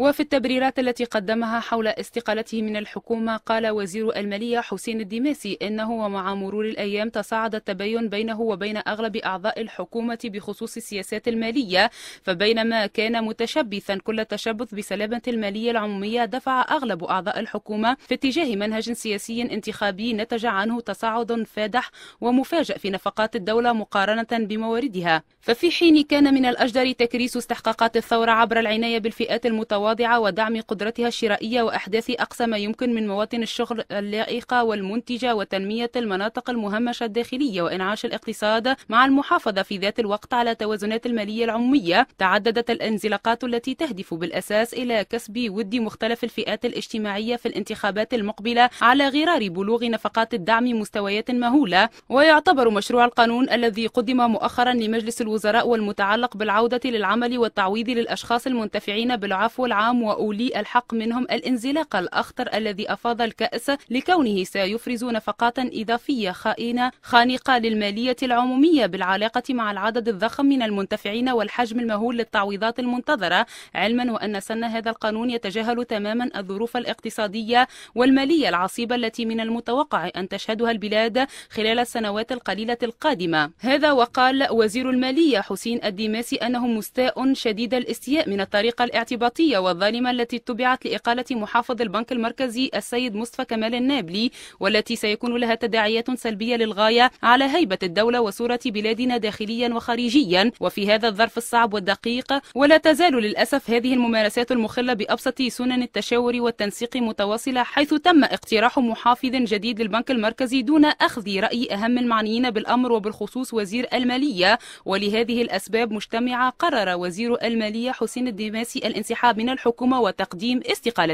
وفي التبريرات التي قدمها حول استقالته من الحكومة قال وزير المالية حسين الدماسي إنه ومع مرور الأيام تصاعد التباين بينه وبين أغلب أعضاء الحكومة بخصوص السياسات المالية فبينما كان متشبثا كل التشبث بسلامة المالية العمومية دفع أغلب أعضاء الحكومة في اتجاه منهج سياسي انتخابي نتج عنه تصاعد فادح ومفاجئ في نفقات الدولة مقارنة بمواردها ففي حين كان من الأجدر تكريس استحقاقات الثورة عبر العناية بالفئات المتواضعة المتواضعة ودعم قدرتها الشرائية وأحداث أقصى ما يمكن من مواطن الشغل اللائقة والمنتجة وتنمية المناطق المهمشة الداخلية وإنعاش الاقتصاد مع المحافظة في ذات الوقت على توازنات المالية العمومية تعددت الانزلاقات التي تهدف بالأساس إلى كسب ود مختلف الفئات الاجتماعية في الانتخابات المقبلة على غرار بلوغ نفقات الدعم مستويات مهولة ويعتبر مشروع القانون الذي قدم مؤخرا لمجلس الوزراء والمتعلق بالعودة للعمل والتعويض للأشخاص المنتفعين بالعفو العام عام وأولي الحق منهم الانزلاق الأخطر الذي أفاض الكأس لكونه سيفرز نفقات إضافية خائنة خانقة للمالية العمومية بالعلاقة مع العدد الضخم من المنتفعين والحجم المهول للتعويضات المنتظرة علما وأن سن هذا القانون يتجاهل تماما الظروف الاقتصادية والمالية العصيبة التي من المتوقع أن تشهدها البلاد خلال السنوات القليلة القادمة هذا وقال وزير المالية حسين الديماسي أنه مستاء شديد الاستياء من الطريقة الاعتباطية والظالمة التي اتبعت لإقالة محافظ البنك المركزي السيد مصطفى كمال النابلي والتي سيكون لها تداعيات سلبية للغاية على هيبة الدولة وصورة بلادنا داخليا وخارجيا وفي هذا الظرف الصعب والدقيق ولا تزال للأسف هذه الممارسات المخلة بأبسط سنن التشاور والتنسيق متواصلة حيث تم اقتراح محافظ جديد للبنك المركزي دون أخذ رأي أهم المعنيين بالأمر وبالخصوص وزير المالية ولهذه الأسباب مجتمعة قرر وزير المالية حسين الدماسي الانسحاب من الحكومة وتقديم استقالته